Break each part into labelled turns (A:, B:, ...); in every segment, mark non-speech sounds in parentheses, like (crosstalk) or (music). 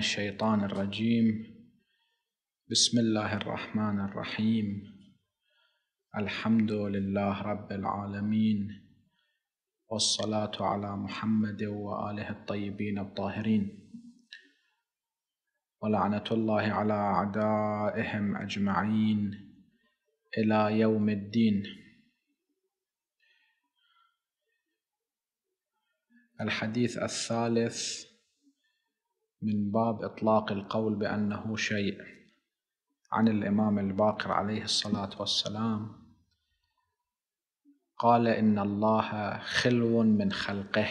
A: الشيطان الرجيم بسم الله الرحمن الرحيم الحمد لله رب العالمين والصلاة على محمد وآله الطيبين الطاهرين ولعنة الله على أعدائهم أجمعين إلى يوم الدين الحديث الثالث من باب إطلاق القول بأنه شيء عن الإمام الباقر عليه الصلاة والسلام قال إن الله خلو من خلقه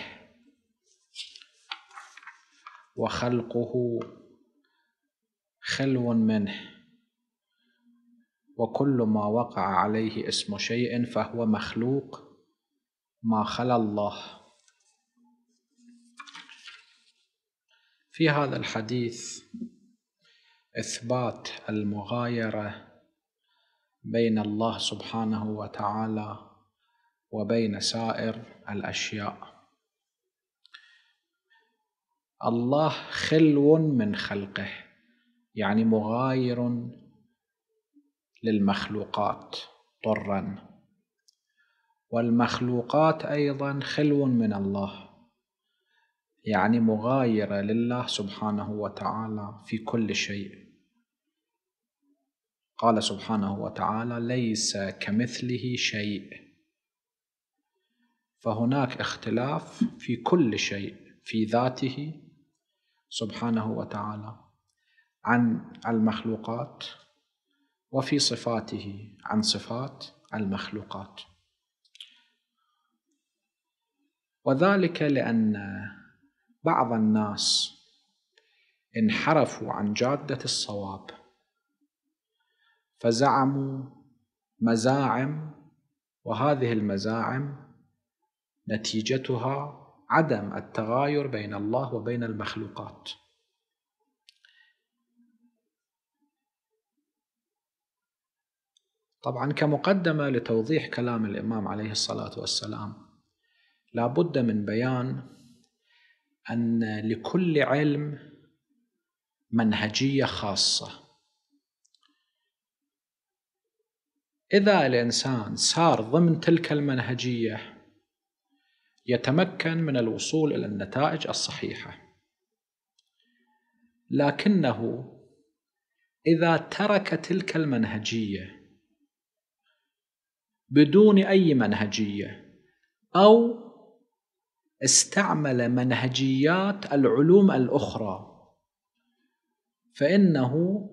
A: وخلقه خلو منه وكل ما وقع عليه اسم شيء فهو مخلوق ما خلا الله في هذا الحديث اثبات المغايره بين الله سبحانه وتعالى وبين سائر الاشياء الله خلو من خلقه يعني مغاير للمخلوقات طرا والمخلوقات ايضا خلو من الله يعني مغايرة لله سبحانه وتعالى في كل شيء قال سبحانه وتعالى ليس كمثله شيء فهناك اختلاف في كل شيء في ذاته سبحانه وتعالى عن المخلوقات وفي صفاته عن صفات المخلوقات وذلك لأن بعض الناس انحرفوا عن جادة الصواب فزعموا مزاعم وهذه المزاعم نتيجتها عدم التغاير بين الله وبين المخلوقات طبعا كمقدمة لتوضيح كلام الإمام عليه الصلاة والسلام لابد من بيان أن لكل علم منهجية خاصة إذا الإنسان سار ضمن تلك المنهجية يتمكن من الوصول إلى النتائج الصحيحة لكنه إذا ترك تلك المنهجية بدون أي منهجية أو استعمل منهجيات العلوم الاخرى فانه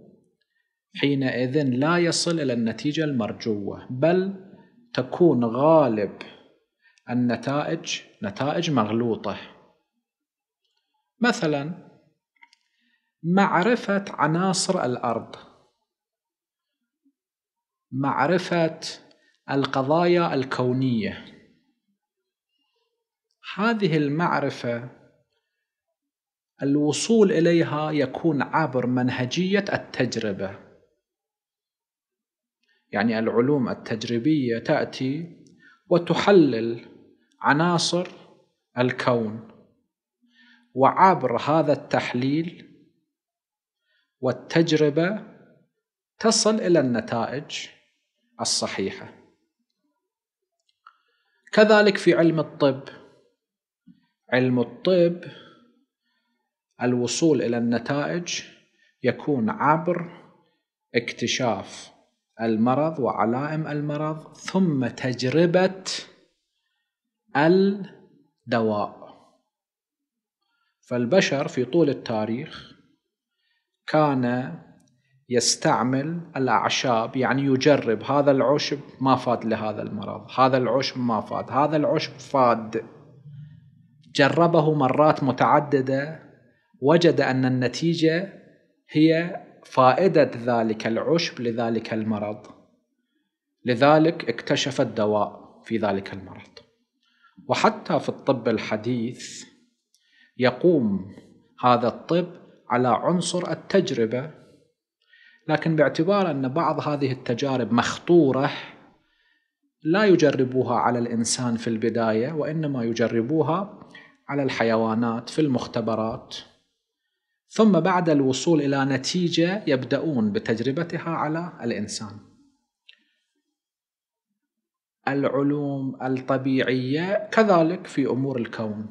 A: حينئذ لا يصل الى النتيجه المرجوه بل تكون غالب النتائج نتائج مغلوطه مثلا معرفه عناصر الارض معرفه القضايا الكونيه هذه المعرفة الوصول إليها يكون عبر منهجية التجربة يعني العلوم التجريبية تأتي وتحلل عناصر الكون وعبر هذا التحليل والتجربة تصل إلى النتائج الصحيحة كذلك في علم الطب علم الطب الوصول الى النتائج يكون عبر اكتشاف المرض وعلائم المرض ثم تجربه الدواء فالبشر في طول التاريخ كان يستعمل الأعشاب يعني يجرب هذا العشب ما فاد لهذا المرض هذا العشب ما فاد هذا العشب فاد جربه مرات متعدده وجد ان النتيجه هي فائده ذلك العشب لذلك المرض لذلك اكتشف الدواء في ذلك المرض وحتى في الطب الحديث يقوم هذا الطب على عنصر التجربه لكن باعتبار ان بعض هذه التجارب مخطوره لا يجربوها على الانسان في البدايه وانما يجربوها على الحيوانات في المختبرات ثم بعد الوصول الى نتيجه يبداون بتجربتها على الانسان العلوم الطبيعيه كذلك في امور الكون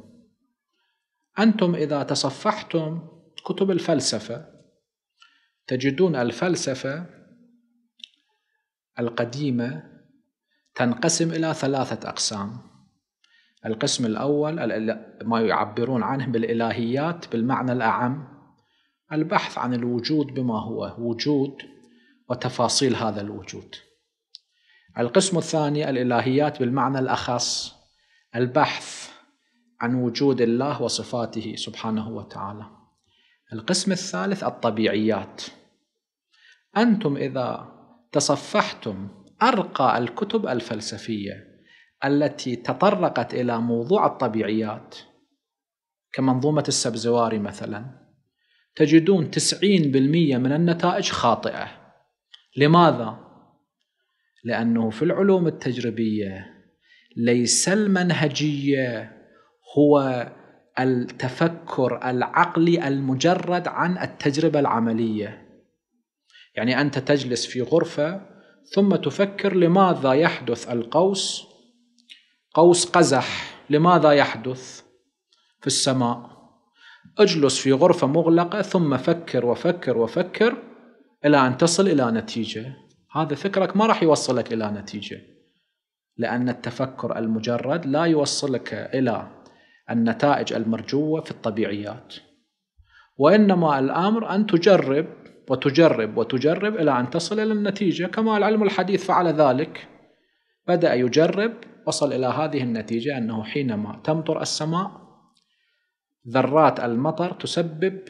A: انتم اذا تصفحتم كتب الفلسفه تجدون الفلسفه القديمه تنقسم الى ثلاثه اقسام القسم الأول ما يعبرون عنه بالإلهيات بالمعنى الأعم البحث عن الوجود بما هو وجود وتفاصيل هذا الوجود القسم الثاني الإلهيات بالمعنى الأخص البحث عن وجود الله وصفاته سبحانه وتعالى القسم الثالث الطبيعيات أنتم إذا تصفحتم أرقى الكتب الفلسفية التي تطرقت إلى موضوع الطبيعيات كمنظومة السبزواري مثلا تجدون 90% من النتائج خاطئة لماذا؟ لأنه في العلوم التجريبية ليس المنهجية هو التفكر العقلي المجرد عن التجربة العملية يعني أنت تجلس في غرفة ثم تفكر لماذا يحدث القوس قوس قزح لماذا يحدث في السماء اجلس في غرفة مغلقة ثم فكر وفكر وفكر إلى أن تصل إلى نتيجة هذا فكرك ما راح يوصلك إلى نتيجة لأن التفكر المجرد لا يوصلك إلى النتائج المرجوة في الطبيعيات وإنما الأمر أن تجرب وتجرب وتجرب إلى أن تصل إلى النتيجة كما العلم الحديث فعل ذلك بدأ يجرب وصل إلى هذه النتيجة أنه حينما تمطر السماء ذرات المطر تسبب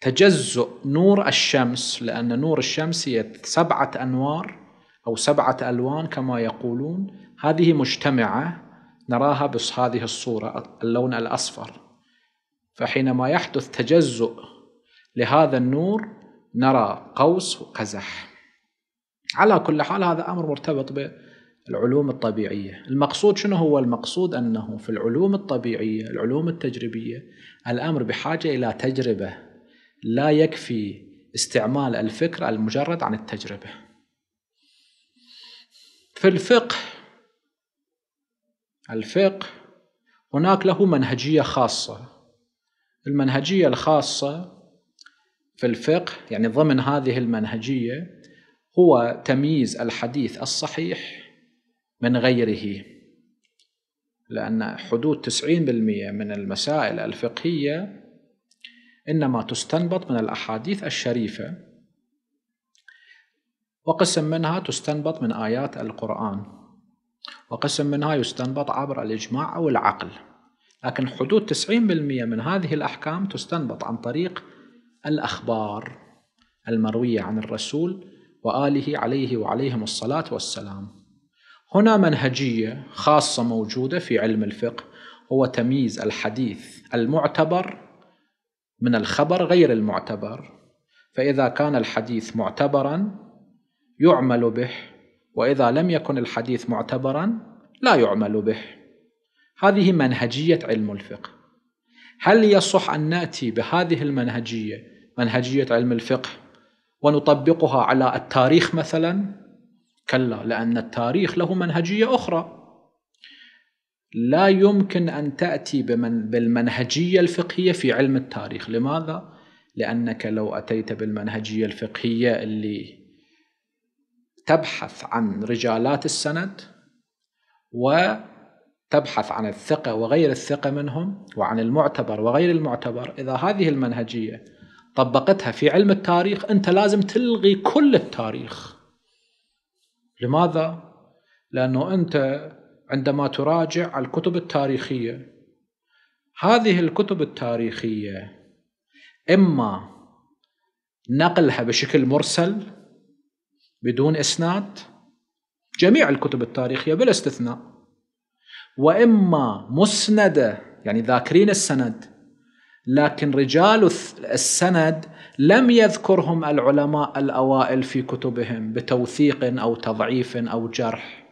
A: تجزؤ نور الشمس لأن نور الشمس هي سبعة أنوار أو سبعة ألوان كما يقولون هذه مجتمعة نراها بهذه الصورة اللون الأصفر فحينما يحدث تجزؤ لهذا النور نرى قوس وقزح على كل حال هذا أمر مرتبط ب العلوم الطبيعية المقصود شنو هو المقصود أنه في العلوم الطبيعية العلوم التجريبية الأمر بحاجة إلى تجربة لا يكفي استعمال الفكر المجرد عن التجربة في الفقه الفقه هناك له منهجية خاصة المنهجية الخاصة في الفقه يعني ضمن هذه المنهجية هو تمييز الحديث الصحيح من غيره لأن حدود 90% من المسائل الفقهية إنما تستنبط من الأحاديث الشريفة وقسم منها تستنبط من آيات القرآن وقسم منها يستنبط عبر الإجماع أو العقل لكن حدود 90% من هذه الأحكام تستنبط عن طريق الأخبار المروية عن الرسول وآله عليه وعليهم الصلاة والسلام هنا منهجية خاصة موجودة في علم الفقه هو تمييز الحديث المعتبر من الخبر غير المعتبر فإذا كان الحديث معتبرا يعمل به وإذا لم يكن الحديث معتبرا لا يعمل به هذه منهجية علم الفقه هل يصح أن نأتي بهذه المنهجية منهجية علم الفقه ونطبقها على التاريخ مثلا كلا لأن التاريخ له منهجية أخرى لا يمكن أن تأتي بمن بالمنهجية الفقهية في علم التاريخ لماذا؟ لأنك لو أتيت بالمنهجية الفقهية اللي تبحث عن رجالات السند وتبحث عن الثقة وغير الثقة منهم وعن المعتبر وغير المعتبر إذا هذه المنهجية طبقتها في علم التاريخ أنت لازم تلغي كل التاريخ لماذا؟ لأنه أنت عندما تراجع الكتب التاريخية هذه الكتب التاريخية إما نقلها بشكل مرسل بدون إسناد جميع الكتب التاريخية بلا استثناء وإما مسندة يعني ذاكرين السند لكن رجال السند لم يذكرهم العلماء الاوائل في كتبهم بتوثيق او تضعيف او جرح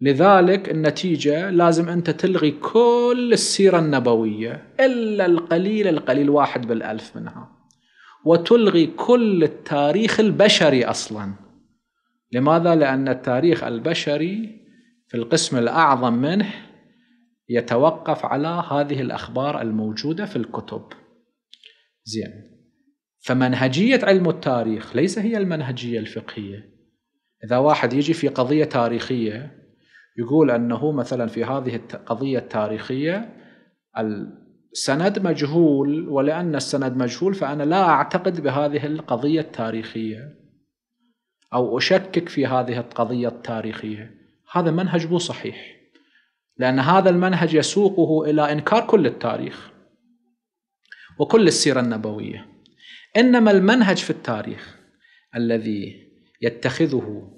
A: لذلك النتيجه لازم انت تلغي كل السيره النبويه الا القليل القليل واحد بالالف منها وتلغي كل التاريخ البشري اصلا لماذا لان التاريخ البشري في القسم الاعظم منه يتوقف على هذه الاخبار الموجوده في الكتب زين فمنهجية علم التاريخ ليس هي المنهجية الفقهية إذا واحد يجي في قضية تاريخية يقول أنه مثلا في هذه القضية التاريخية السند مجهول ولأن السند مجهول فأنا لا أعتقد بهذه القضية التاريخية أو أشكك في هذه القضية التاريخية هذا منهج مو صحيح لأن هذا المنهج يسوقه إلى إنكار كل التاريخ وكل السيرة النبوية انما المنهج في التاريخ الذي يتخذه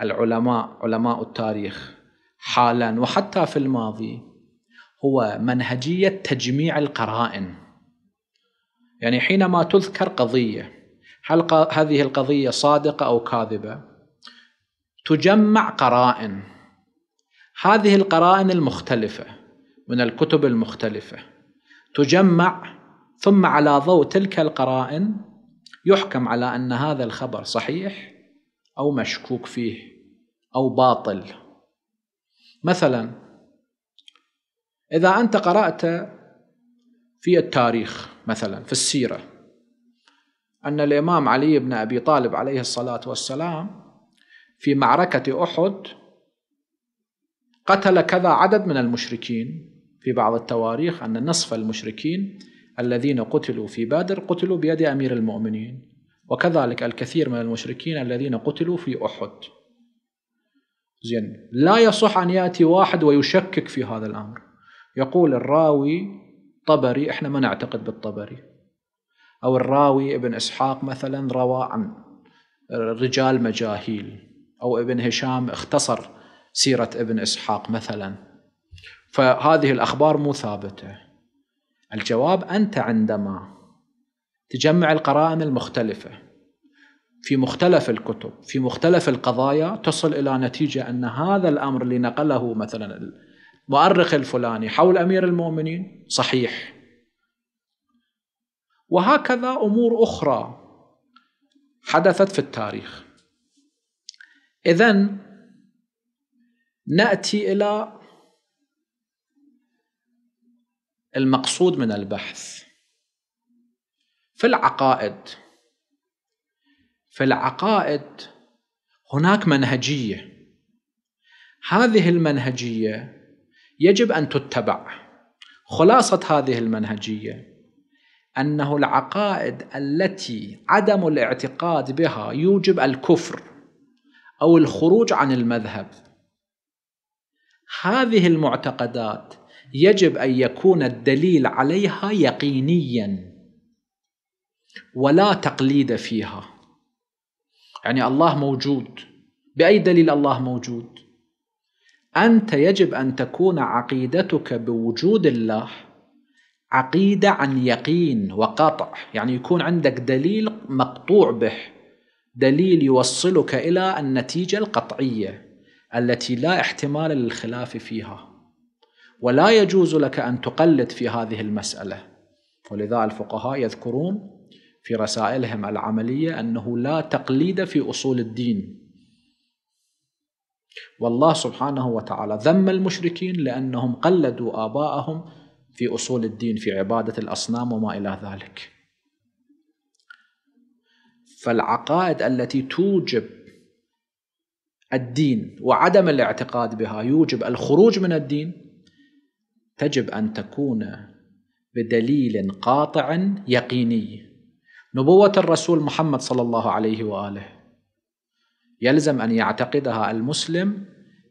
A: العلماء علماء التاريخ حالا وحتى في الماضي هو منهجيه تجميع القرائن يعني حينما تذكر قضيه هل هذه القضيه صادقه او كاذبه تجمع قرائن هذه القرائن المختلفه من الكتب المختلفه تجمع ثم على ضوء تلك القرائن يحكم على ان هذا الخبر صحيح او مشكوك فيه او باطل مثلا اذا انت قرات في التاريخ مثلا في السيره ان الامام علي بن ابي طالب عليه الصلاه والسلام في معركه احد قتل كذا عدد من المشركين في بعض التواريخ ان نصف المشركين الذين قتلوا في بدر قتلوا بيد أمير المؤمنين وكذلك الكثير من المشركين الذين قتلوا في أحد زين لا يصح أن يأتي واحد ويشكك في هذا الأمر يقول الراوي طبري احنا ما نعتقد بالطبري أو الراوي ابن إسحاق مثلا روى عن رجال مجاهيل أو ابن هشام اختصر سيرة ابن إسحاق مثلا فهذه الأخبار مو ثابتة الجواب أنت عندما تجمع القرائن المختلفة في مختلف الكتب في مختلف القضايا تصل إلى نتيجة أن هذا الأمر اللي نقله مثلا المؤرخ الفلاني حول أمير المؤمنين صحيح وهكذا أمور أخرى حدثت في التاريخ إذا نأتي إلى المقصود من البحث في العقائد في العقائد هناك منهجيه هذه المنهجيه يجب ان تتبع خلاصه هذه المنهجيه انه العقائد التي عدم الاعتقاد بها يوجب الكفر او الخروج عن المذهب هذه المعتقدات يجب ان يكون الدليل عليها يقينيا ولا تقليد فيها يعني الله موجود باي دليل الله موجود انت يجب ان تكون عقيدتك بوجود الله عقيده عن يقين وقطع يعني يكون عندك دليل مقطوع به دليل يوصلك الى النتيجه القطعيه التي لا احتمال للخلاف فيها ولا يجوز لك أن تقلد في هذه المسألة ولذا الفقهاء يذكرون في رسائلهم العملية أنه لا تقليد في أصول الدين والله سبحانه وتعالى ذم المشركين لأنهم قلدوا آباءهم في أصول الدين في عبادة الأصنام وما إلى ذلك فالعقائد التي توجب الدين وعدم الاعتقاد بها يوجب الخروج من الدين تجب أن تكون بدليل قاطع يقيني نبوة الرسول محمد صلى الله عليه وآله يلزم أن يعتقدها المسلم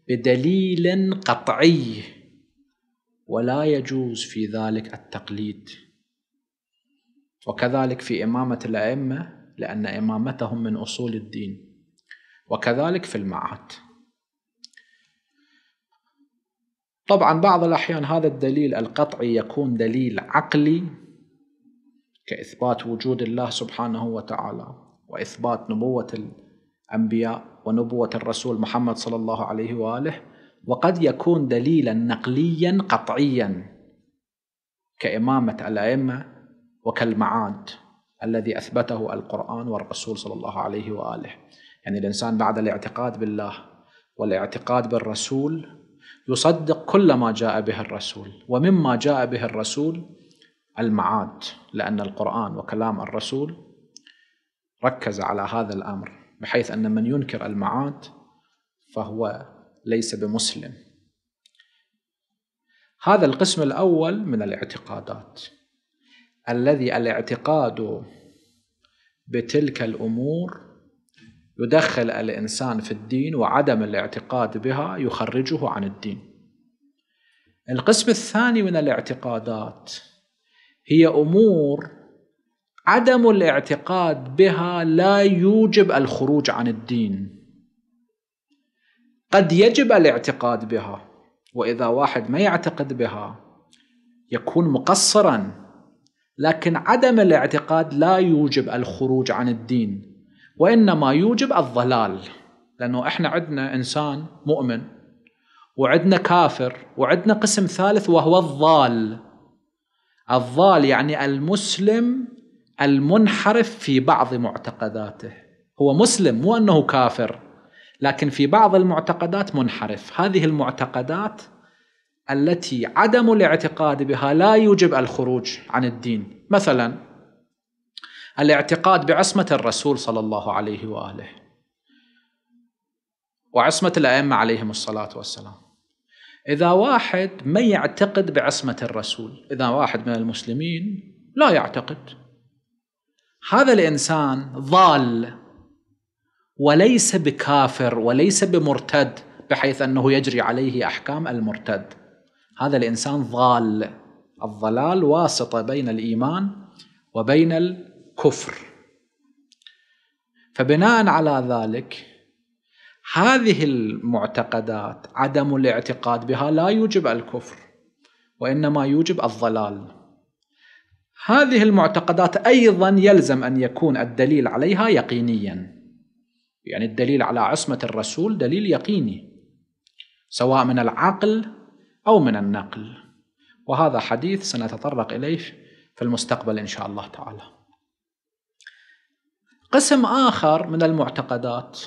A: بدليل قطعي ولا يجوز في ذلك التقليد وكذلك في إمامة الأئمة لأن إمامتهم من أصول الدين وكذلك في المعاد طبعا بعض الأحيان هذا الدليل القطعي يكون دليل عقلي كإثبات وجود الله سبحانه وتعالى وإثبات نبوة الأنبياء ونبوة الرسول محمد صلى الله عليه وآله وقد يكون دليلا نقليا قطعيا كإمامة الأئمة وكالمعاد الذي أثبته القرآن والرسول صلى الله عليه وآله يعني الإنسان بعد الاعتقاد بالله والاعتقاد بالرسول يصدق كل ما جاء به الرسول ومما جاء به الرسول المعاد لأن القرآن وكلام الرسول ركز على هذا الأمر بحيث أن من ينكر المعاد فهو ليس بمسلم هذا القسم الأول من الاعتقادات الذي الاعتقاد بتلك الأمور يدخل الانسان في الدين وعدم الاعتقاد بها يخرجه عن الدين. القسم الثاني من الاعتقادات هي امور عدم الاعتقاد بها لا يوجب الخروج عن الدين. قد يجب الاعتقاد بها واذا واحد ما يعتقد بها يكون مقصرا لكن عدم الاعتقاد لا يوجب الخروج عن الدين وإنما يوجب الضلال لأنه إحنا عندنا إنسان مؤمن وعندنا كافر وعندنا قسم ثالث وهو الضال الضال يعني المسلم المنحرف في بعض معتقداته هو مسلم مو أنه كافر لكن في بعض المعتقدات منحرف هذه المعتقدات التي عدم الاعتقاد بها لا يوجب الخروج عن الدين مثلا الاعتقاد بعصمة الرسول صلى الله عليه وآله وعصمة الأئمة عليهم الصلاة والسلام إذا واحد ما يعتقد بعصمة الرسول إذا واحد من المسلمين لا يعتقد هذا الإنسان ضال وليس بكافر وليس بمرتد بحيث أنه يجري عليه أحكام المرتد هذا الإنسان ضال الضلال واسطة بين الإيمان وبين كفر فبناء على ذلك هذه المعتقدات عدم الاعتقاد بها لا يوجب الكفر وانما يوجب الضلال هذه المعتقدات ايضا يلزم ان يكون الدليل عليها يقينيا يعني الدليل على عصمه الرسول دليل يقيني سواء من العقل او من النقل وهذا حديث سنتطرق اليه في المستقبل ان شاء الله تعالى قسم آخر من المعتقدات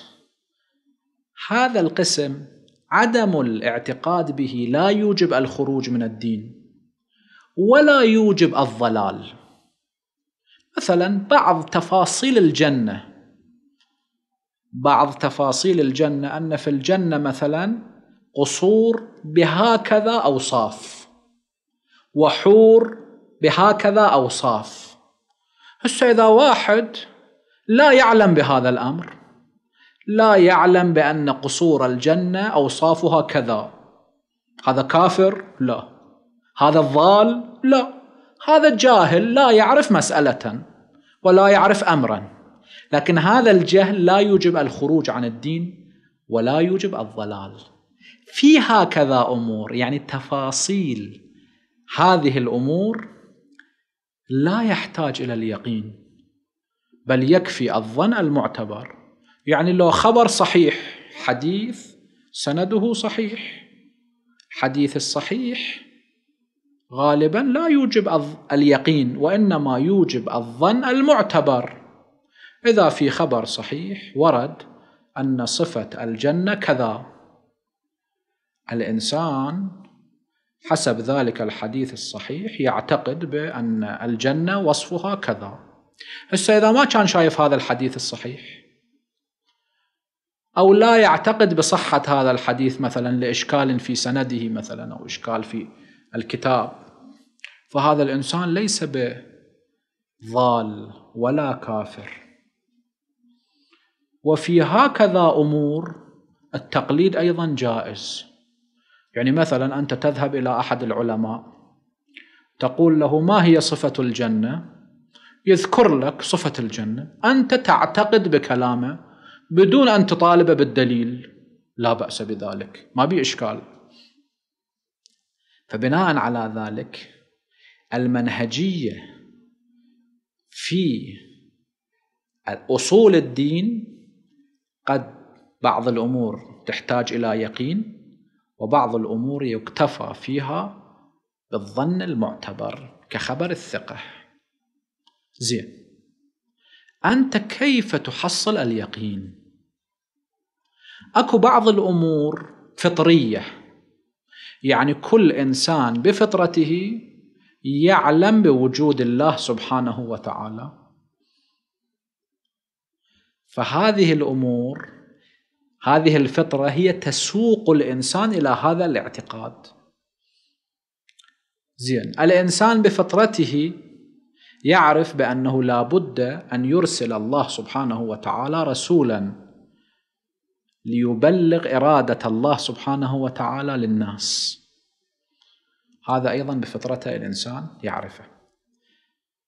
A: هذا القسم عدم الاعتقاد به لا يوجب الخروج من الدين ولا يوجب الضلال مثلا بعض تفاصيل الجنة بعض تفاصيل الجنة أن في الجنة مثلا قصور بهكذا أوصاف وحور بهكذا أوصاف هسه إذا واحد لا يعلم بهذا الامر لا يعلم بان قصور الجنه اوصافها كذا هذا كافر لا هذا الضال لا هذا الجاهل لا يعرف مساله ولا يعرف امرا لكن هذا الجهل لا يوجب الخروج عن الدين ولا يوجب الضلال في هكذا امور يعني تفاصيل هذه الامور لا يحتاج الى اليقين بل يكفي الظن المعتبر يعني لو خبر صحيح حديث سنده صحيح حديث الصحيح غالبا لا يوجب اليقين وانما يوجب الظن المعتبر اذا في خبر صحيح ورد ان صفه الجنه كذا الانسان حسب ذلك الحديث الصحيح يعتقد بان الجنه وصفها كذا هسه إذا ما كان شايف هذا الحديث الصحيح أو لا يعتقد بصحة هذا الحديث مثلا لإشكال في سنده مثلا أو إشكال في الكتاب فهذا الإنسان ليس بضال ولا كافر وفي هكذا أمور التقليد أيضا جائز يعني مثلا أنت تذهب إلى أحد العلماء تقول له ما هي صفة الجنة يذكر لك صفة الجنة أنت تعتقد بكلامه بدون أن تطالبه بالدليل لا بأس بذلك ما بي إشكال فبناء على ذلك المنهجية في أصول الدين قد بعض الأمور تحتاج إلى يقين وبعض الأمور يكتفى فيها بالظن المعتبر كخبر الثقه زين أنت كيف تحصل اليقين أكو بعض الأمور فطرية يعني كل إنسان بفطرته يعلم بوجود الله سبحانه وتعالى فهذه الأمور هذه الفطرة هي تسوق الإنسان إلى هذا الاعتقاد زين الإنسان بفطرته يعرف بأنه لا بد أن يرسل الله سبحانه وتعالى رسولا ليبلغ إرادة الله سبحانه وتعالى للناس هذا أيضا بفطرته الإنسان يعرفه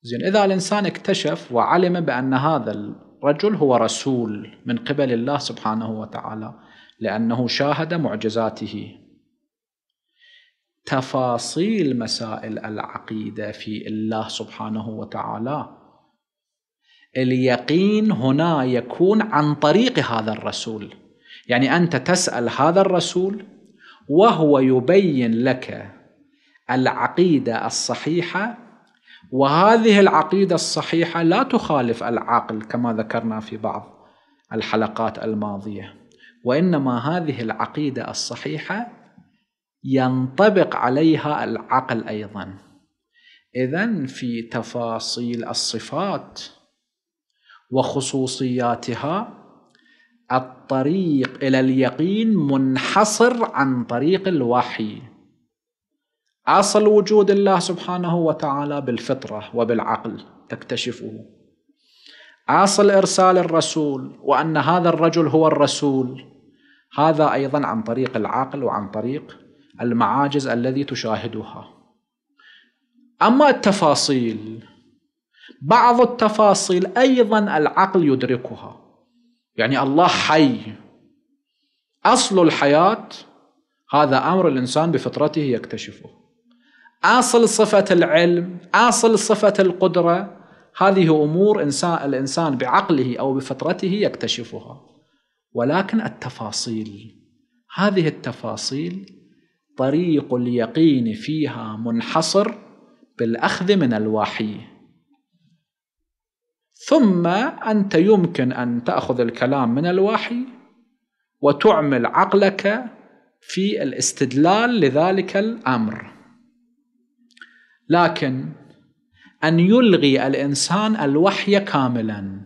A: زين إذا الإنسان اكتشف وعلم بأن هذا الرجل هو رسول من قبل الله سبحانه وتعالى لأنه شاهد معجزاته تفاصيل مسائل العقيده في الله سبحانه وتعالى اليقين هنا يكون عن طريق هذا الرسول يعني انت تسال هذا الرسول وهو يبين لك العقيده الصحيحه وهذه العقيده الصحيحه لا تخالف العقل كما ذكرنا في بعض الحلقات الماضيه وانما هذه العقيده الصحيحه ينطبق عليها العقل أيضا إذا في تفاصيل الصفات وخصوصياتها الطريق إلى اليقين منحصر عن طريق الوحي أصل وجود الله سبحانه وتعالى بالفطرة وبالعقل تكتشفه أصل إرسال الرسول وأن هذا الرجل هو الرسول هذا أيضا عن طريق العقل وعن طريق المعاجز الذي تشاهدها أما التفاصيل بعض التفاصيل أيضا العقل يدركها يعني الله حي أصل الحياة هذا أمر الإنسان بفطرته يكتشفه أصل صفة العلم أصل صفة القدرة هذه أمور إنسان الإنسان بعقله أو بفطرته يكتشفها ولكن التفاصيل هذه التفاصيل طريق اليقين فيها منحصر بالاخذ من الوحي ثم انت يمكن ان تاخذ الكلام من الوحي وتعمل عقلك في الاستدلال لذلك الامر لكن ان يلغي الانسان الوحي كاملا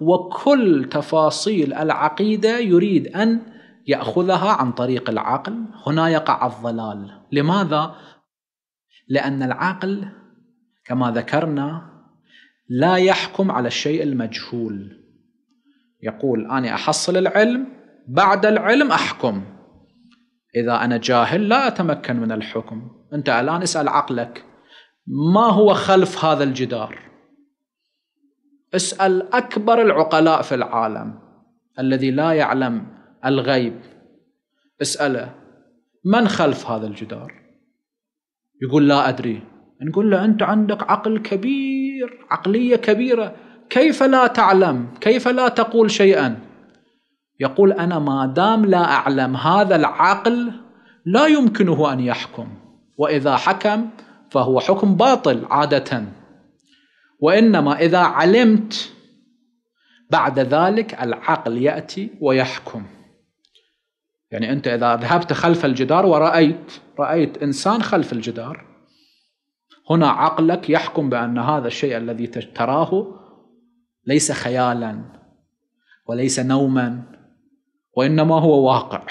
A: وكل تفاصيل العقيده يريد ان ياخذها عن طريق العقل هنا يقع الضلال لماذا لان العقل كما ذكرنا لا يحكم على الشيء المجهول يقول انا احصل العلم بعد العلم احكم اذا انا جاهل لا اتمكن من الحكم انت الان اسال عقلك ما هو خلف هذا الجدار اسال اكبر العقلاء في العالم الذي لا يعلم الغيب اسأله من خلف هذا الجدار يقول لا أدري نقول له أنت عندك عقل كبير عقلية كبيرة كيف لا تعلم كيف لا تقول شيئا يقول أنا ما دام لا أعلم هذا العقل لا يمكنه أن يحكم وإذا حكم فهو حكم باطل عادة وإنما إذا علمت بعد ذلك العقل يأتي ويحكم يعني أنت إذا ذهبت خلف الجدار ورأيت رأيت إنسان خلف الجدار هنا عقلك يحكم بأن هذا الشيء الذي تراه ليس خيالا وليس نوما وإنما هو واقع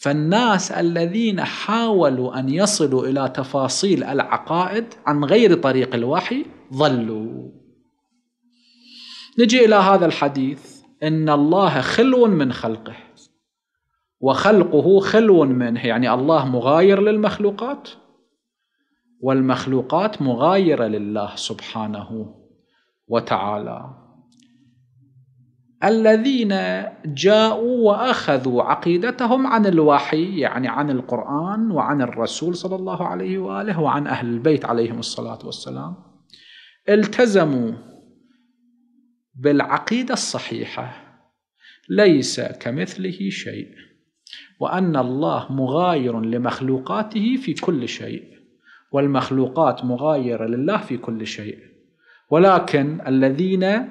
A: فالناس الذين حاولوا ان يصلوا الى تفاصيل العقائد عن غير طريق الوحي ضلوا نجي إلى هذا الحديث إن الله خلو من خلقه وخلقه خلو منه يعني الله مغاير للمخلوقات والمخلوقات مغايرة لله سبحانه وتعالى الذين جاءوا واخذوا عقيدتهم عن الوحي يعني عن القران وعن الرسول صلى الله عليه واله وعن اهل البيت عليهم الصلاه والسلام التزموا بالعقيدة الصحيحة ليس كمثله شيء وأن الله مغاير لمخلوقاته في كل شيء والمخلوقات مغايرة لله في كل شيء ولكن الذين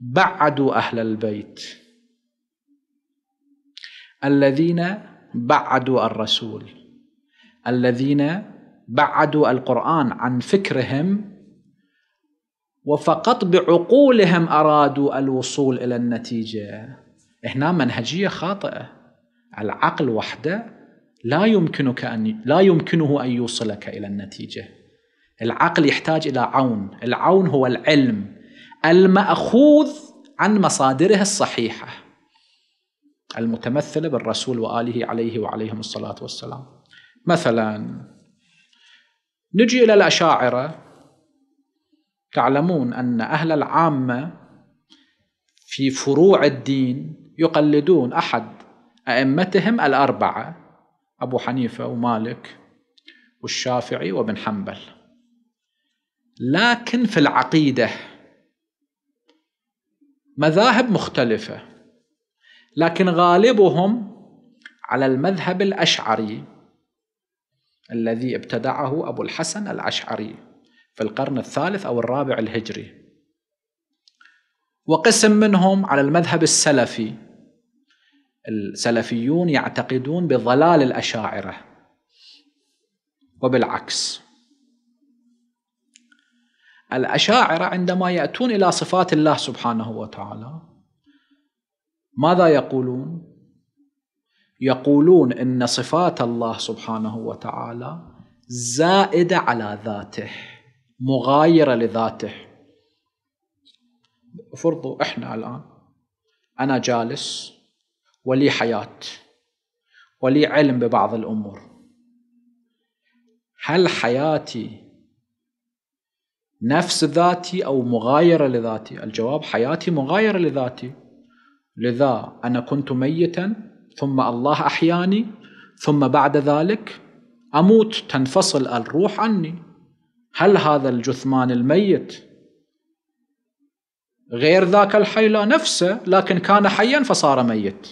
A: بعدوا أهل البيت الذين بعدوا الرسول الذين بعدوا القرآن عن فكرهم وفقط بعقولهم أرادوا الوصول إلى النتيجة هنا منهجية خاطئة العقل وحده لا يمكنك أن لا يمكنه أن يوصلك إلى النتيجة العقل يحتاج إلى عون العون هو العلم المأخوذ عن مصادره الصحيحة المتمثلة بالرسول وآله عليه وعليهم الصلاة والسلام مثلا نجي إلى الأشاعرة تعلمون أن أهل العامة في فروع الدين يقلدون أحد أئمتهم الأربعة أبو حنيفة ومالك والشافعي وابن حنبل لكن في العقيدة مذاهب مختلفة لكن غالبهم على المذهب الأشعري الذي ابتدعه أبو الحسن الأشعري في القرن الثالث أو الرابع الهجري وقسم منهم على المذهب السلفي السلفيون يعتقدون بضلال الأشاعرة وبالعكس الأشاعرة عندما يأتون إلى صفات الله سبحانه وتعالى ماذا يقولون؟ يقولون ان صفات الله سبحانه وتعالى زائده على ذاته مغايرة لذاته فرضوا إحنا الآن أنا جالس ولي حياة ولي علم ببعض الأمور هل حياتي نفس ذاتي أو مغايرة لذاتي الجواب حياتي مغايرة لذاتي لذا أنا كنت ميتا ثم الله أحياني ثم بعد ذلك أموت تنفصل الروح عني هل هذا الجثمان الميت غير ذاك الحي لا نفسه لكن كان حيا فصار ميت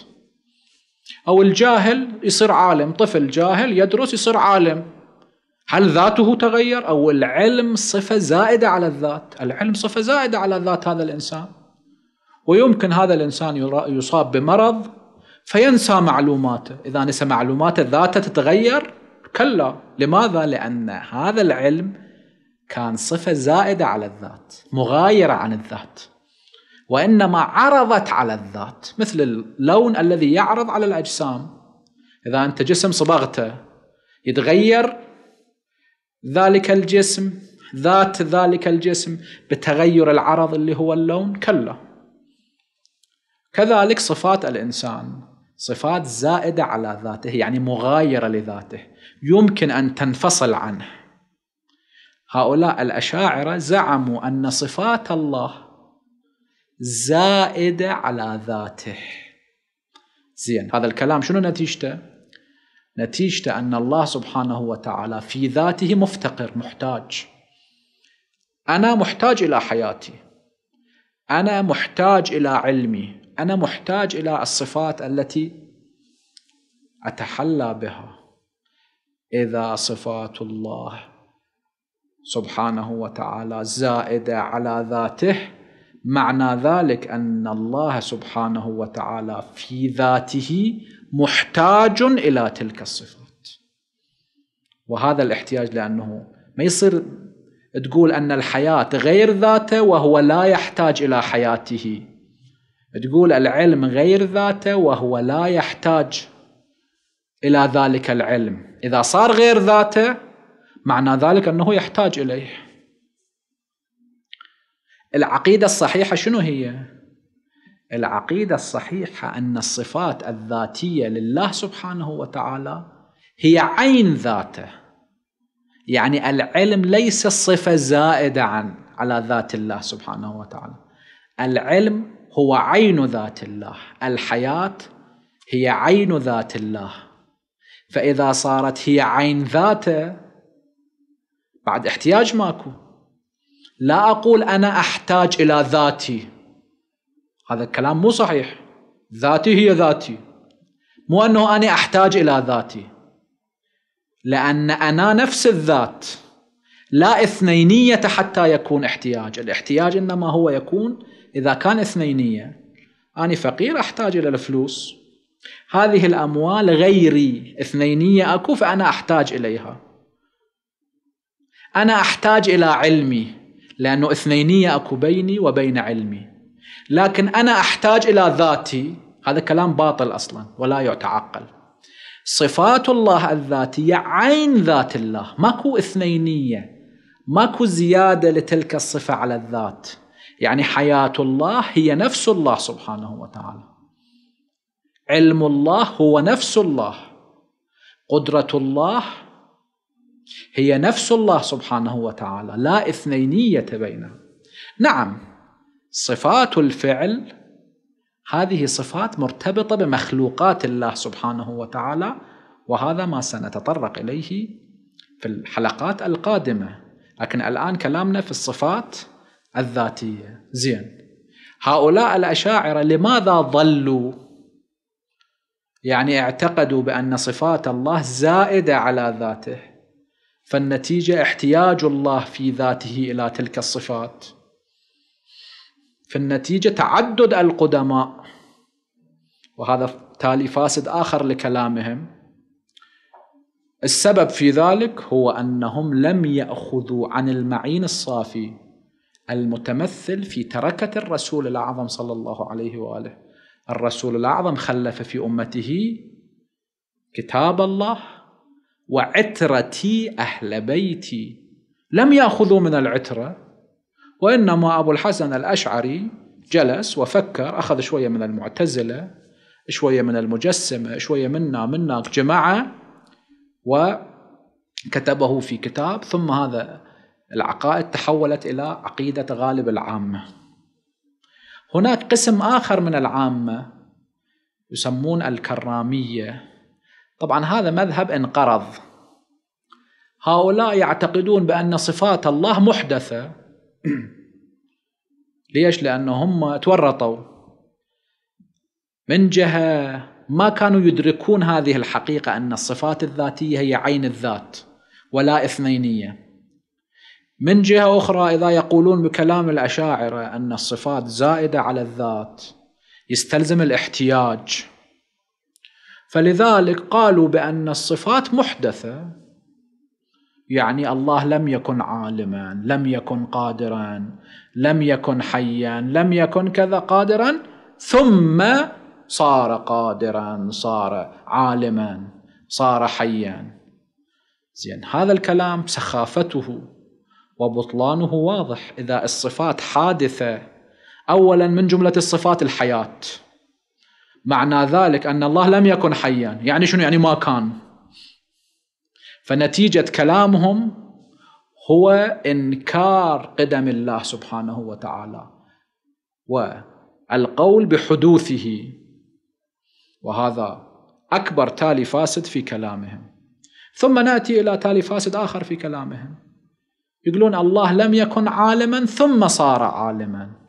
A: أو الجاهل يصير عالم طفل جاهل يدرس يصير عالم هل ذاته تغير أو العلم صفة زائدة على الذات العلم صفة زائدة على ذات هذا الإنسان ويمكن هذا الإنسان يصاب بمرض فينسى معلوماته إذا نسى معلوماته ذاته تتغير كلا لماذا؟ لأن هذا العلم كان صفة زائدة على الذات مغايرة عن الذات وإنما عرضت على الذات مثل اللون الذي يعرض على الأجسام إذا أنت جسم صبغته يتغير ذلك الجسم ذات ذلك الجسم بتغير العرض اللي هو اللون كلا كذلك صفات الإنسان صفات زائدة على ذاته يعني مغايرة لذاته يمكن أن تنفصل عنه هؤلاء الأشاعرة زعموا أن صفات الله زائدة على ذاته زين هذا الكلام شنو نتيجته؟ نتيجته أن الله سبحانه وتعالى في ذاته مفتقر محتاج أنا محتاج إلى حياتي أنا محتاج إلى علمي أنا محتاج إلى الصفات التي أتحلى بها إذا صفات الله سبحانه وتعالى زائده على ذاته معنى ذلك ان الله سبحانه وتعالى في ذاته محتاج الى تلك الصفات وهذا الاحتياج لانه ما يصير تقول ان الحياه غير ذاته وهو لا يحتاج الى حياته تقول العلم غير ذاته وهو لا يحتاج الى ذلك العلم اذا صار غير ذاته معنى ذلك أنه يحتاج إليه العقيدة الصحيحة شنو هي؟ العقيدة الصحيحة أن الصفات الذاتية لله سبحانه وتعالى هي عين ذاته يعني العلم ليس صفة زائدة عن على ذات الله سبحانه وتعالى العلم هو عين ذات الله الحياة هي عين ذات الله فإذا صارت هي عين ذاته بعد احتياج ماكو لا أقول أنا أحتاج إلى ذاتي هذا الكلام مو صحيح ذاتي هي ذاتي مو أنه أنا أحتاج إلى ذاتي لأن أنا نفس الذات لا اثنينية حتى يكون احتياج الاحتياج إنما هو يكون إذا كان اثنينية أنا فقير أحتاج إلى الفلوس هذه الأموال غيري اثنينية أكو فأنا أحتاج إليها أنا أحتاج إلى علمي لأنه اثنينية أكو بيني وبين علمي لكن أنا أحتاج إلى ذاتي هذا كلام باطل أصلا ولا يتعقل صفات الله الذاتية عين ذات الله ماكو اثنينية ماكو زيادة لتلك الصفة على الذات يعني حياة الله هي نفس الله سبحانه وتعالى علم الله هو نفس الله قدرة الله هي نفس الله سبحانه وتعالى لا اثنينية بينها نعم صفات الفعل هذه صفات مرتبطة بمخلوقات الله سبحانه وتعالى وهذا ما سنتطرق إليه في الحلقات القادمة لكن الآن كلامنا في الصفات الذاتية زين هؤلاء الأشاعرة لماذا ضلوا يعني اعتقدوا بأن صفات الله زائدة على ذاته فالنتيجه احتياج الله في ذاته الى تلك الصفات فالنتيجه تعدد القدماء وهذا تالي فاسد اخر لكلامهم السبب في ذلك هو انهم لم ياخذوا عن المعين الصافي المتمثل في تركه الرسول الاعظم صلى الله عليه واله الرسول الاعظم خلف في امته كتاب الله وعترتي أهل بيتي لم يأخذوا من العترة وإنما أبو الحسن الأشعري جلس وفكر أخذ شوية من المعتزلة شوية من المجسمة شوية منا منا جماعة وكتبه في كتاب ثم هذا العقائد تحولت إلى عقيدة غالب العامة هناك قسم آخر من العامة يسمون الكرامية طبعا هذا مذهب انقرض هؤلاء يعتقدون بأن صفات الله محدثة (clears throat) ليش؟ لأن هم تورطوا من جهة ما كانوا يدركون هذه الحقيقة أن الصفات الذاتية هي عين الذات ولا اثنينية من جهة أخرى إذا يقولون بكلام الأشاعرة أن الصفات زائدة على الذات يستلزم الاحتياج فلذلك قالوا بأن الصفات محدثة يعني الله لم يكن عالما لم يكن قادرا لم يكن حيا لم يكن كذا قادرا ثم صار قادرا صار عالما صار حيا زين هذا الكلام سخافته وبطلانه واضح اذا الصفات حادثه اولا من جمله الصفات الحياه معنى ذلك أن الله لم يكن حيا يعني شنو يعني ما كان فنتيجة كلامهم هو إنكار قدم الله سبحانه وتعالى والقول بحدوثه وهذا أكبر تالي فاسد في كلامهم ثم نأتي إلى تالي فاسد آخر في كلامهم يقولون الله لم يكن عالما ثم صار عالما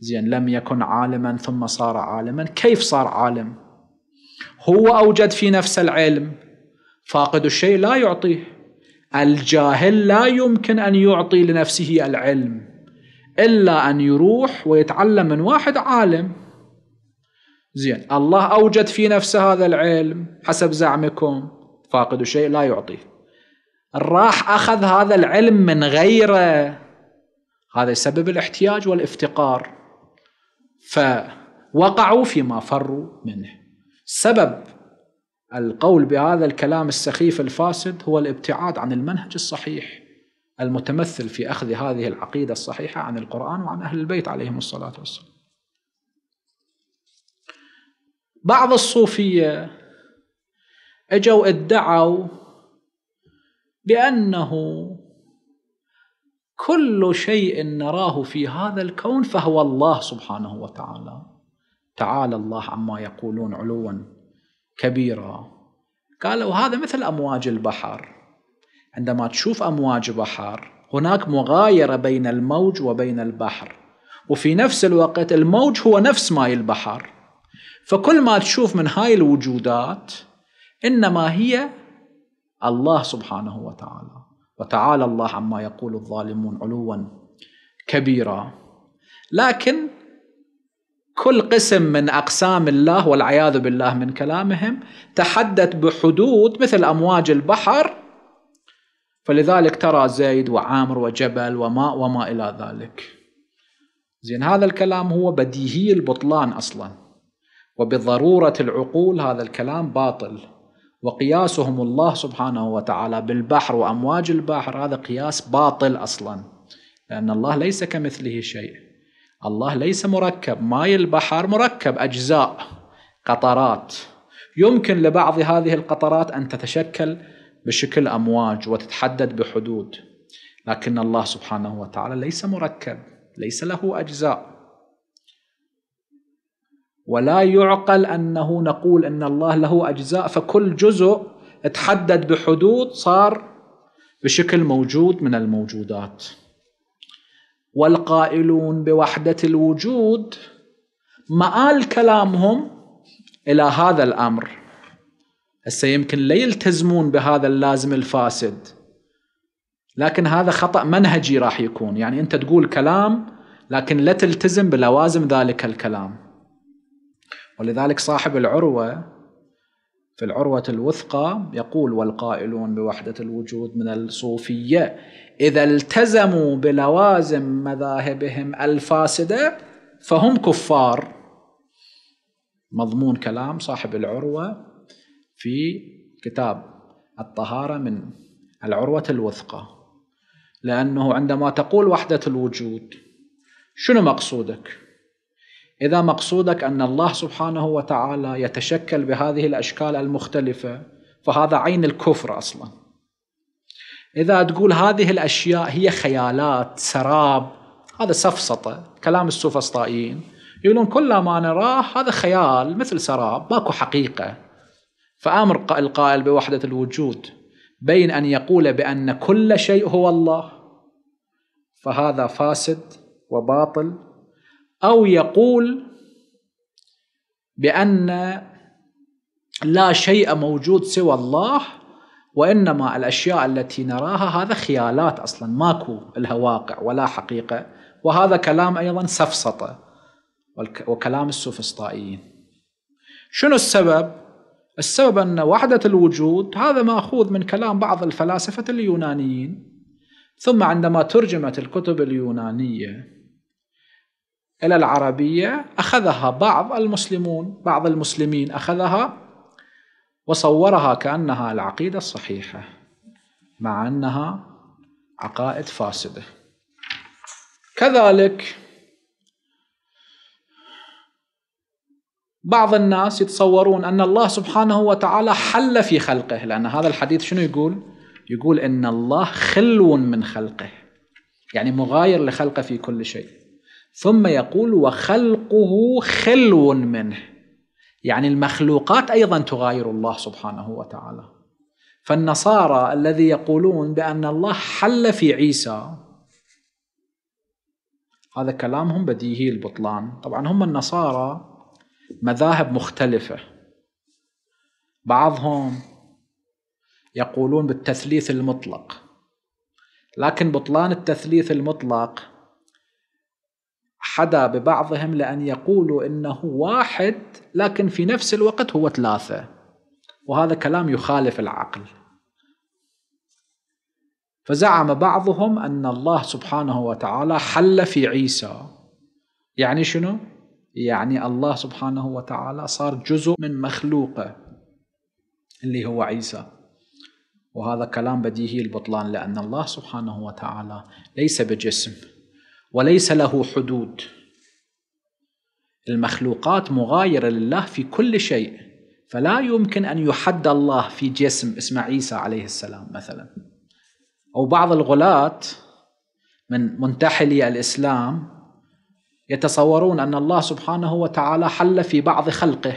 A: زين لم يكن عالما ثم صار عالما كيف صار عالم هو أوجد في نفس العلم فاقد الشيء لا يعطيه الجاهل لا يمكن أن يعطي لنفسه العلم إلا أن يروح ويتعلم من واحد عالم زين الله أوجد في نفسه هذا العلم حسب زعمكم فاقد الشيء لا يعطيه راح أخذ هذا العلم من غيره هذا يسبب الاحتياج والافتقار فوقعوا فيما فروا منه سبب القول بهذا الكلام السخيف الفاسد هو الابتعاد عن المنهج الصحيح المتمثل في أخذ هذه العقيدة الصحيحة عن القرآن وعن أهل البيت عليهم الصلاة والسلام بعض الصوفية اجوا ادعوا بأنه كل شيء نراه في هذا الكون فهو الله سبحانه وتعالى تعالى الله عما يقولون علوا كبيرا قالوا هذا مثل امواج البحر عندما تشوف امواج بحر هناك مغايره بين الموج وبين البحر وفي نفس الوقت الموج هو نفس ماء البحر فكل ما تشوف من هاي الوجودات انما هي الله سبحانه وتعالى وتعالى الله عما يقول الظالمون علوا كبيرا لكن كل قسم من اقسام الله والعياذ بالله من كلامهم تحدث بحدود مثل امواج البحر فلذلك ترى زيد وعامر وجبل وماء وما الى ذلك زين هذا الكلام هو بديهي البطلان اصلا وبضروره العقول هذا الكلام باطل وقياسهم الله سبحانه وتعالى بالبحر وامواج البحر هذا قياس باطل اصلا لان الله ليس كمثله شيء الله ليس مركب ماي البحر مركب اجزاء قطرات يمكن لبعض هذه القطرات ان تتشكل بشكل امواج وتتحدد بحدود لكن الله سبحانه وتعالى ليس مركب ليس له اجزاء ولا يعقل أنه نقول أن الله له أجزاء فكل جزء تحدد بحدود صار بشكل موجود من الموجودات والقائلون بوحدة الوجود مآل كلامهم إلى هذا الأمر هسه يمكن لا يلتزمون بهذا اللازم الفاسد لكن هذا خطأ منهجي راح يكون يعني أنت تقول كلام لكن لا تلتزم بلوازم ذلك الكلام ولذلك صاحب العروة في العروة الوثقى يقول والقائلون بوحدة الوجود من الصوفية إذا التزموا بلوازم مذاهبهم الفاسدة فهم كفار مضمون كلام صاحب العروة في كتاب الطهارة من العروة الوثقى لأنه عندما تقول وحدة الوجود شنو مقصودك؟ إذا مقصودك أن الله سبحانه وتعالى يتشكل بهذه الأشكال المختلفة فهذا عين الكفر أصلا إذا تقول هذه الأشياء هي خيالات سراب هذا سفسطة كلام السوفسطائيين يقولون كل ما نراه هذا خيال مثل سراب ماكو حقيقة فأمر القائل بوحدة الوجود بين أن يقول بأن كل شيء هو الله فهذا فاسد وباطل أو يقول بأن لا شيء موجود سوى الله وإنما الأشياء التي نراها هذا خيالات أصلا ماكو لها واقع ولا حقيقة وهذا كلام أيضا سفسطة وكلام السوفسطائيين شنو السبب؟ السبب أن وحدة الوجود هذا مأخوذ من كلام بعض الفلاسفة اليونانيين ثم عندما ترجمت الكتب اليونانية إلى العربية أخذها بعض المسلمون بعض المسلمين أخذها وصورها كأنها العقيدة الصحيحة مع أنها عقائد فاسدة كذلك بعض الناس يتصورون أن الله سبحانه وتعالى حل في خلقه لأن هذا الحديث شنو يقول؟ يقول أن الله خلو من خلقه يعني مغاير لخلقه في كل شيء ثم يقول وخلقه خلو منه يعني المخلوقات أيضا تغاير الله سبحانه وتعالى فالنصارى الذي يقولون بأن الله حل في عيسى هذا كلامهم بديهي البطلان طبعا هم النصارى مذاهب مختلفة بعضهم يقولون بالتثليث المطلق لكن بطلان التثليث المطلق حدا ببعضهم لأن يقولوا إنه واحد لكن في نفس الوقت هو ثلاثة وهذا كلام يخالف العقل فزعم بعضهم أن الله سبحانه وتعالى حل في عيسى يعني شنو؟ يعني الله سبحانه وتعالى صار جزء من مخلوقه اللي هو عيسى وهذا كلام بديهي البطلان لأن الله سبحانه وتعالى ليس بجسم وليس له حدود المخلوقات مغايرة لله في كل شيء فلا يمكن أن يحد الله في جسم اسمه عيسى عليه السلام مثلا أو بعض الغلاة من منتحلي الإسلام يتصورون أن الله سبحانه وتعالى حل في بعض خلقه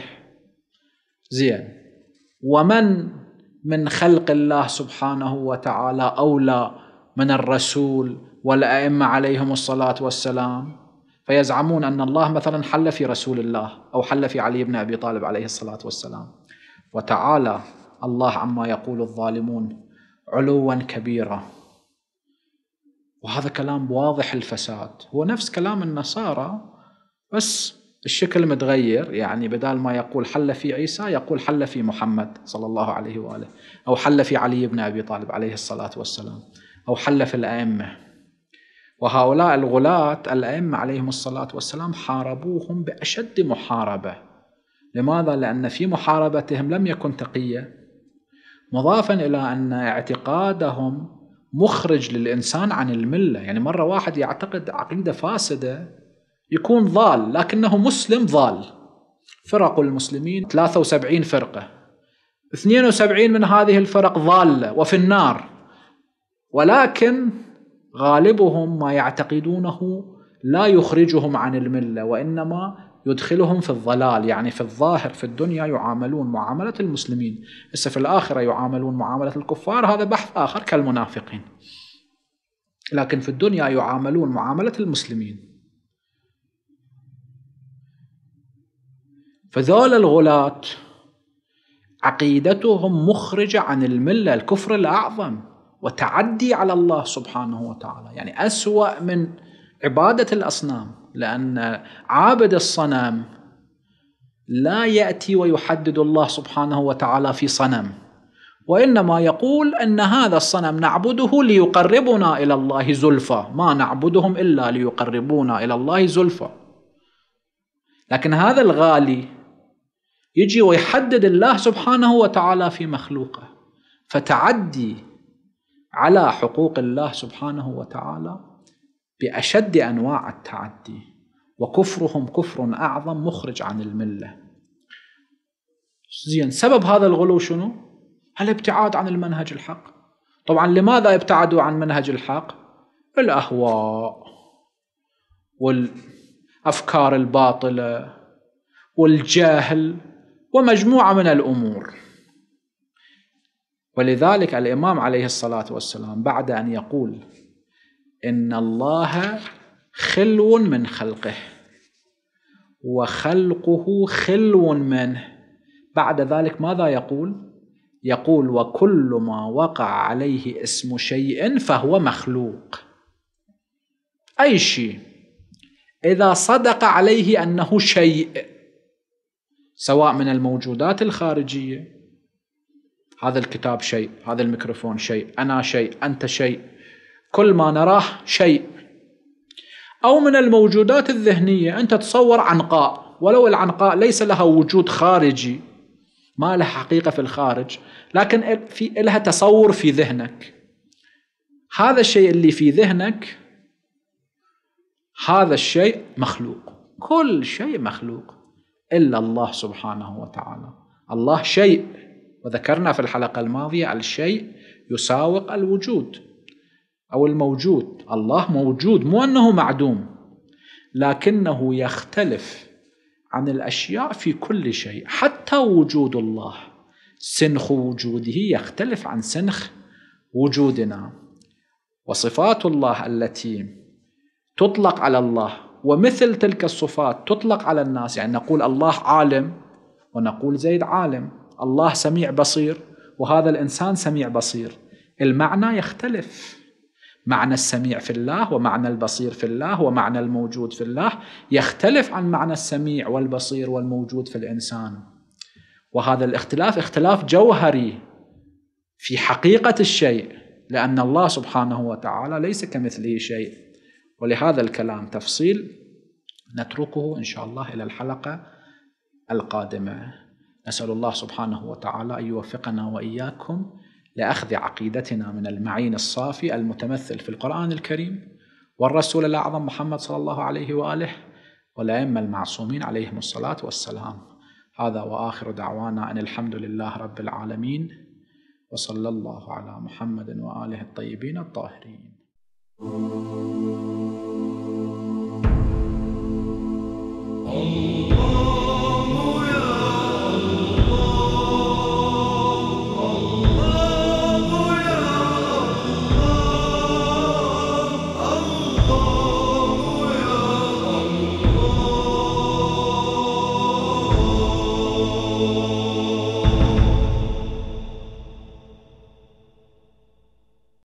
A: زين ومن من خلق الله سبحانه وتعالى أولى من الرسول والأئمة عليهم الصلاة والسلام فيزعمون أن الله مثلا حل في رسول الله أو حل في علي بن أبي طالب عليه الصلاة والسلام وتعالى الله عما يقول الظالمون علوا كبيرا وهذا كلام واضح الفساد هو نفس كلام النصارى بس الشكل متغير يعني بدال ما يقول حل في عيسى يقول حل في محمد صلى الله عليه واله او حل في علي بن ابي طالب عليه الصلاه والسلام او حل في الائمه وهؤلاء الغلاة الأئمة عليهم الصلاة والسلام حاربوهم بأشد محاربة لماذا؟ لأن في محاربتهم لم يكن تقية مضافا إلى أن اعتقادهم مخرج للإنسان عن الملة يعني مرة واحد يعتقد عقيدة فاسدة يكون ضال لكنه مسلم ضال فرق المسلمين 73 فرقة 72 من هذه الفرق ضالة وفي النار ولكن غالبهم ما يعتقدونه لا يخرجهم عن المله وانما يدخلهم في الضلال يعني في الظاهر في الدنيا يعاملون معامله المسلمين بس في الاخره يعاملون معامله الكفار هذا بحث اخر كالمنافقين لكن في الدنيا يعاملون معامله المسلمين فذول الغلاة عقيدتهم مخرجة عن الملة الكفر الأعظم وتعدي على الله سبحانه وتعالى يعني أسوأ من عبادة الأصنام لأن عابد الصنم لا يأتي ويحدد الله سبحانه وتعالى في صنم وإنما يقول أن هذا الصنم نعبده ليقربنا إلى الله زلفى ما نعبدهم إلا ليقربونا إلى الله زلفى لكن هذا الغالي يجي ويحدد الله سبحانه وتعالى في مخلوقه فتعدي على حقوق الله سبحانه وتعالى باشد انواع التعدي وكفرهم كفر اعظم مخرج عن المله. زين سبب هذا الغلو شنو؟ الابتعاد عن المنهج الحق. طبعا لماذا ابتعدوا عن منهج الحق؟ الاهواء والافكار الباطله والجهل ومجموعه من الامور. ولذلك الإمام عليه الصلاة والسلام بعد أن يقول إن الله خلو من خلقه وخلقه خلو منه بعد ذلك ماذا يقول يقول وكل ما وقع عليه اسم شيء فهو مخلوق أي شيء إذا صدق عليه أنه شيء سواء من الموجودات الخارجية هذا الكتاب شيء هذا الميكروفون شيء أنا شيء أنت شيء كل ما نراه شيء أو من الموجودات الذهنية أنت تصور عنقاء ولو العنقاء ليس لها وجود خارجي ما لها حقيقة في الخارج لكن في لها تصور في ذهنك هذا الشيء اللي في ذهنك هذا الشيء مخلوق كل شيء مخلوق إلا الله سبحانه وتعالى الله شيء وذكرنا في الحلقة الماضية الشيء يساوق الوجود أو الموجود الله موجود مو أنه معدوم لكنه يختلف عن الأشياء في كل شيء حتى وجود الله سنخ وجوده يختلف عن سنخ وجودنا وصفات الله التي تطلق على الله ومثل تلك الصفات تطلق على الناس يعني نقول الله عالم ونقول زيد عالم الله سميع بصير وهذا الإنسان سميع بصير المعنى يختلف معنى السميع في الله ومعنى البصير في الله ومعنى الموجود في الله يختلف عن معنى السميع والبصير والموجود في الإنسان وهذا الاختلاف اختلاف جوهري في حقيقة الشيء لأن الله سبحانه وتعالى ليس كمثله شيء ولهذا الكلام تفصيل نتركه إن شاء الله إلى الحلقة القادمة نسأل الله سبحانه وتعالى أن يوفقنا وإياكم لأخذ عقيدتنا من المعين الصافي المتمثل في القرآن الكريم والرسول الأعظم محمد صلى الله عليه وآله والأئمة المعصومين عليهم الصلاة والسلام هذا وآخر دعوانا أن الحمد لله رب العالمين وصلى الله على محمد وآله الطيبين الطاهرين Allah